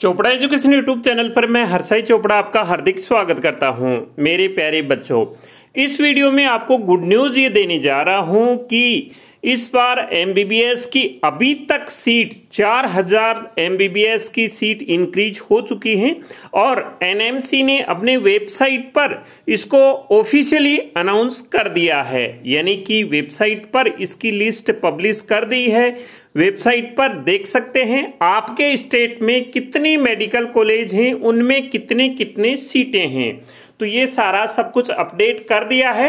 Chopra education YouTube channel पर मैं हरसाई चोपड़ा आपका हार्दिक स्वागत करता हूं मेरे प्यारे बच्चों इस वीडियो में आपको गुड न्यूज़ ये देने जा रहा हूं कि इस बार एमबीबीएस की अभी तक सीट 4000 एमबीबीएस की सीट इंक्रीज हो चुकी है और एनएमसी ने अपने वेबसाइट पर इसको ऑफिशियली अनाउंस कर दिया है यानी कि वेबसाइट पर इसकी लिस्ट पब्लिश कर दी है वेबसाइट पर देख सकते हैं आपके स्टेट में कितने मेडिकल कॉलेज हैं उनमें कितने कितने सीटें हैं तो ये सारा सब कुछ अपडेट कर दिया है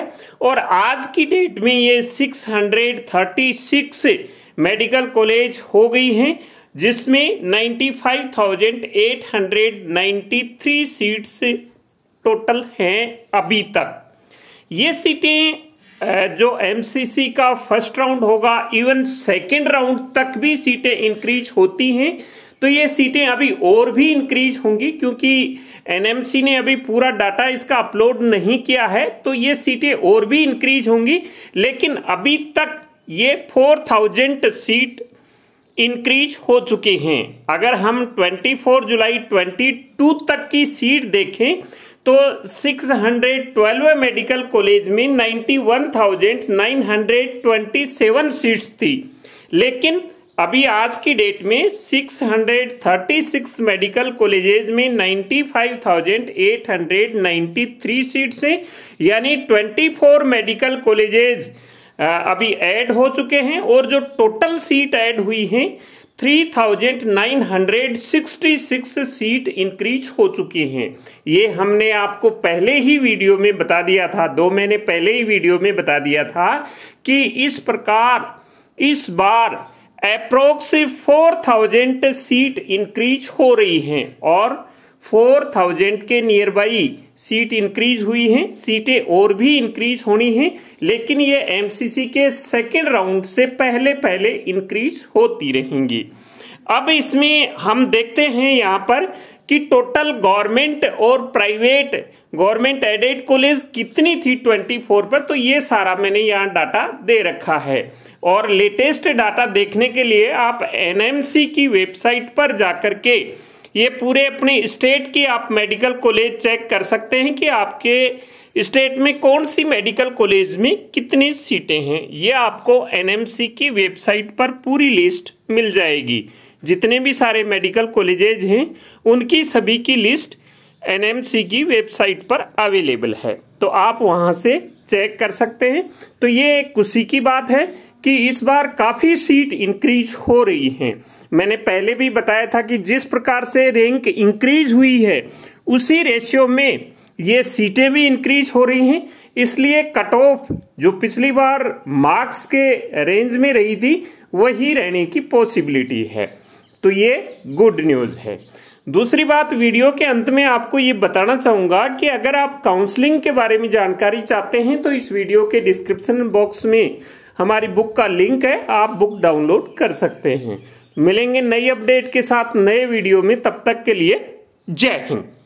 और आज की डेट में ये 636 मेडिकल कॉलेज हो गई हैं जिसमें 95,893 सीट्स टोटल हैं अभी तक ये सीटें जो एमसीसी का फर्स्ट राउंड होगा इवन सेकेंड राउंड तक भी सीटें इंक्रीज होती हैं तो ये सीटें अभी और भी इंक्रीज होंगी क्योंकि एनएमसी ने अभी पूरा डाटा इसका अपलोड नहीं किया है तो ये सीटें और भी इंक्रीज होंगी लेकिन अभी तक ये फोर थाउजेंड सीट इंक्रीज हो चुके हैं अगर हम 24 जुलाई 22 तक की सीट देखें तो 612 मेडिकल कॉलेज में 91,927 सीट्स थी लेकिन अभी आज की डेट में 636 मेडिकल कॉलेजेज में 95,893 सीट्स हैं यानी 24 मेडिकल कॉलेजेज अभी ऐड हो चुके हैं और जो टोटल सीट ऐड हुई हैं 3966 सीट इंक्रीज हो चुकी हैं ये हमने आपको पहले ही वीडियो में बता दिया था दो महीने पहले ही वीडियो में बता दिया था कि इस प्रकार इस बार अप्रोक्स 4000 सीट इंक्रीज हो रही हैं और 4000 के नियर बाई सीट इंक्रीज हुई हैं सीटें और भी इंक्रीज होनी हैं लेकिन ये एमसीसी के सेकेंड राउंड से पहले पहले इंक्रीज होती रहेंगी अब इसमें हम देखते हैं यहाँ पर कि टोटल गवर्नमेंट और प्राइवेट गवर्नमेंट एडेड कॉलेज कितनी थी 24 पर तो ये सारा मैंने यहाँ डाटा दे रखा है और लेटेस्ट डाटा देखने के लिए आप एनएमसी की वेबसाइट पर जाकर के ये पूरे अपने स्टेट के आप मेडिकल कॉलेज चेक कर सकते हैं कि आपके स्टेट में कौन सी मेडिकल कॉलेज में कितनी सीटें हैं ये आपको एनएमसी की वेबसाइट पर पूरी लिस्ट मिल जाएगी जितने भी सारे मेडिकल कॉलेजेज हैं उनकी सभी की लिस्ट एनएमसी की वेबसाइट पर अवेलेबल है तो आप वहां से चेक कर सकते हैं तो ये एक खुशी की बात है कि इस बार काफ़ी सीट इंक्रीज हो रही हैं मैंने पहले भी बताया था कि जिस प्रकार से रैंक इंक्रीज हुई है उसी रेशियो में ये सीटें भी इंक्रीज हो रही हैं इसलिए कट ऑफ जो पिछली बार मार्क्स के रेंज में रही थी वही रहने की पॉसिबिलिटी है तो ये गुड न्यूज़ है दूसरी बात वीडियो के अंत में आपको ये बताना चाहूंगा कि अगर आप काउंसलिंग के बारे में जानकारी चाहते हैं तो इस वीडियो के डिस्क्रिप्शन बॉक्स में हमारी बुक का लिंक है आप बुक डाउनलोड कर सकते हैं मिलेंगे नई अपडेट के साथ नए वीडियो में तब तक के लिए जय हिंद